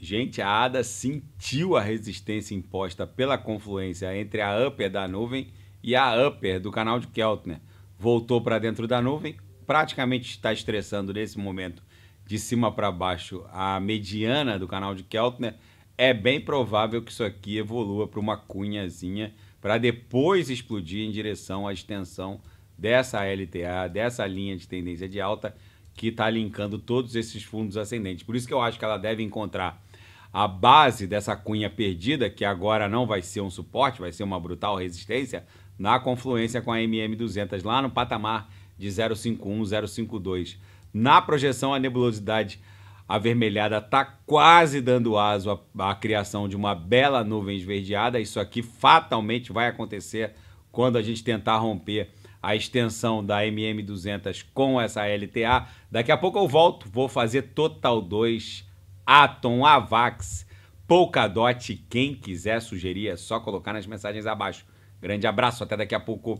Gente, a ADA sentiu a resistência imposta pela confluência entre a upper da nuvem e a upper do canal de Keltner. Voltou para dentro da nuvem, praticamente está estressando nesse momento de cima para baixo a mediana do canal de Keltner. É bem provável que isso aqui evolua para uma cunhazinha para depois explodir em direção à extensão dessa LTA, dessa linha de tendência de alta que está linkando todos esses fundos ascendentes. Por isso que eu acho que ela deve encontrar a base dessa cunha perdida, que agora não vai ser um suporte, vai ser uma brutal resistência, na confluência com a MM200, lá no patamar de 051, 052. Na projeção, a nebulosidade avermelhada está quase dando aso à, à, criação de uma bela nuvem esverdeada. Isso aqui fatalmente vai acontecer quando a gente tentar romper a extensão da MM200 com essa LTA. Daqui a pouco eu volto, vou fazer Total 2 Atom, Avax, Polkadot. Quem quiser sugerir é só colocar nas mensagens abaixo. Grande abraço, até daqui a pouco.